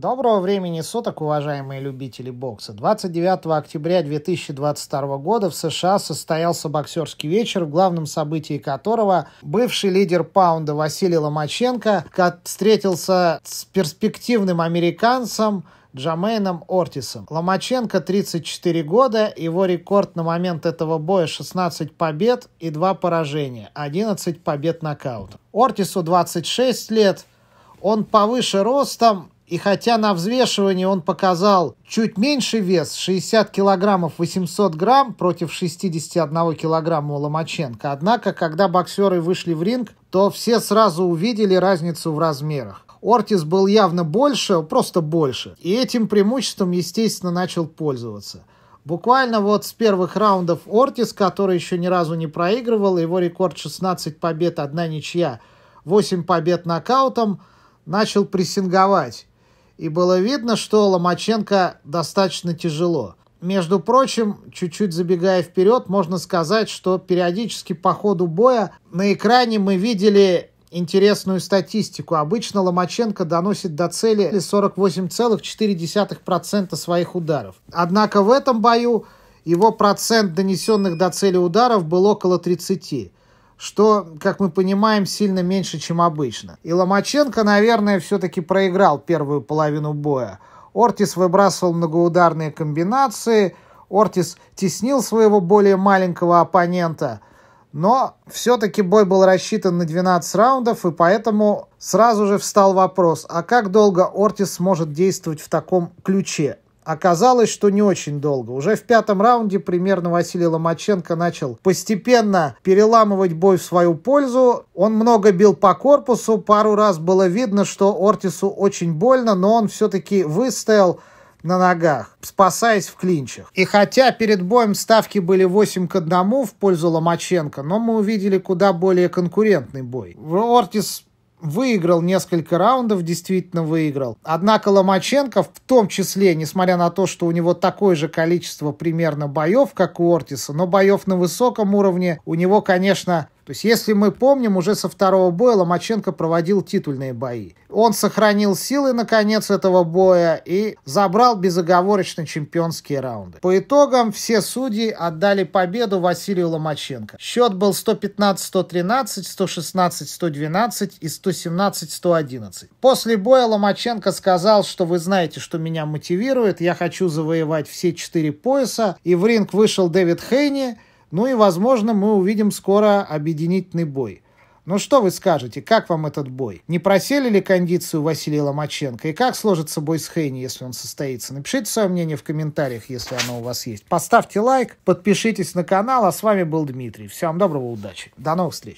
Доброго времени суток, уважаемые любители бокса. 29 октября 2022 года в США состоялся боксерский вечер, в главном событии которого бывший лидер паунда Василий Ломаченко встретился с перспективным американцем Джамейном Ортисом. Ломаченко 34 года, его рекорд на момент этого боя 16 побед и 2 поражения, 11 побед нокаутом. Ортису 26 лет, он повыше ростом, и хотя на взвешивании он показал чуть меньше вес, 60 килограммов 800 грамм против 61 килограмма у Ломаченко, однако, когда боксеры вышли в ринг, то все сразу увидели разницу в размерах. Ортис был явно больше, просто больше. И этим преимуществом, естественно, начал пользоваться. Буквально вот с первых раундов Ортис, который еще ни разу не проигрывал, его рекорд 16 побед, одна ничья, 8 побед нокаутом, начал прессинговать и было видно, что Ломаченко достаточно тяжело. Между прочим, чуть-чуть забегая вперед, можно сказать, что периодически по ходу боя на экране мы видели интересную статистику. Обычно Ломаченко доносит до цели 48,4% своих ударов. Однако в этом бою его процент донесенных до цели ударов был около 30% что, как мы понимаем, сильно меньше, чем обычно. И Ломаченко, наверное, все-таки проиграл первую половину боя. Ортис выбрасывал многоударные комбинации, Ортис теснил своего более маленького оппонента – но все-таки бой был рассчитан на 12 раундов, и поэтому сразу же встал вопрос, а как долго Ортис сможет действовать в таком ключе? Оказалось, что не очень долго. Уже в пятом раунде примерно Василий Ломаченко начал постепенно переламывать бой в свою пользу. Он много бил по корпусу, пару раз было видно, что Ортису очень больно, но он все-таки выстоял на ногах, спасаясь в клинчах. И хотя перед боем ставки были 8 к 1 в пользу Ломаченко, но мы увидели куда более конкурентный бой. Ортис выиграл несколько раундов, действительно выиграл. Однако Ломаченко, в том числе, несмотря на то, что у него такое же количество примерно боев, как у Ортиса, но боев на высоком уровне, у него, конечно, то есть, если мы помним, уже со второго боя Ломаченко проводил титульные бои. Он сохранил силы на конец этого боя и забрал безоговорочно чемпионские раунды. По итогам все судьи отдали победу Василию Ломаченко. Счет был 115-113, 116-112 и 117-111. После боя Ломаченко сказал, что вы знаете, что меня мотивирует, я хочу завоевать все четыре пояса. И в ринг вышел Дэвид Хейни – ну и, возможно, мы увидим скоро объединительный бой. Ну что вы скажете, как вам этот бой? Не просели ли кондицию Василия Ломаченко? И как сложится бой с Хейни, если он состоится? Напишите свое мнение в комментариях, если оно у вас есть. Поставьте лайк, подпишитесь на канал, а с вами был Дмитрий. Всем доброго, удачи. До новых встреч.